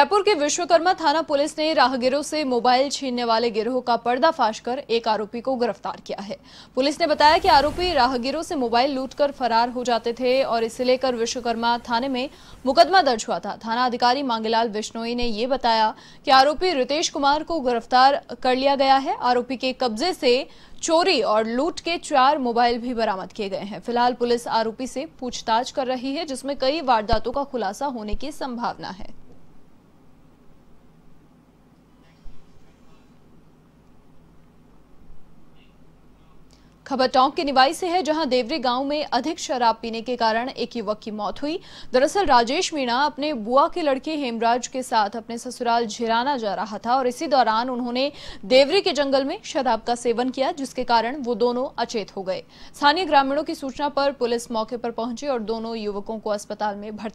रायपुर के विश्वकर्मा थाना पुलिस ने राहगीरों से मोबाइल छीनने वाले गिरोह का पर्दाफाश कर एक आरोपी को गिरफ्तार किया है पुलिस ने बताया कि आरोपी राहगीरों से मोबाइल लूटकर फरार हो जाते थे और इसे लेकर विश्वकर्मा थाने में मुकदमा दर्ज हुआ था थाना अधिकारी मांगेलाल बिश्नोई ने ये बताया कि आरोपी रितेश कुमार को गिरफ्तार कर लिया गया है आरोपी के कब्जे से चोरी और लूट के चार मोबाइल भी बरामद किए गए हैं फिलहाल पुलिस आरोपी से पूछताछ कर रही है जिसमें कई वारदातों का खुलासा होने की संभावना है खबर टोंक के निवाई से है जहां देवरे गांव में अधिक शराब पीने के कारण एक युवक की मौत हुई दरअसल राजेश मीणा अपने बुआ के लड़के हेमराज के साथ अपने ससुराल झिराना जा रहा था और इसी दौरान उन्होंने देवरे के जंगल में शराब का सेवन किया जिसके कारण वो दोनों अचेत हो गए स्थानीय ग्रामीणों की सूचना पर पुलिस मौके पर पहुंची और दोनों युवकों को अस्पताल में भर्ती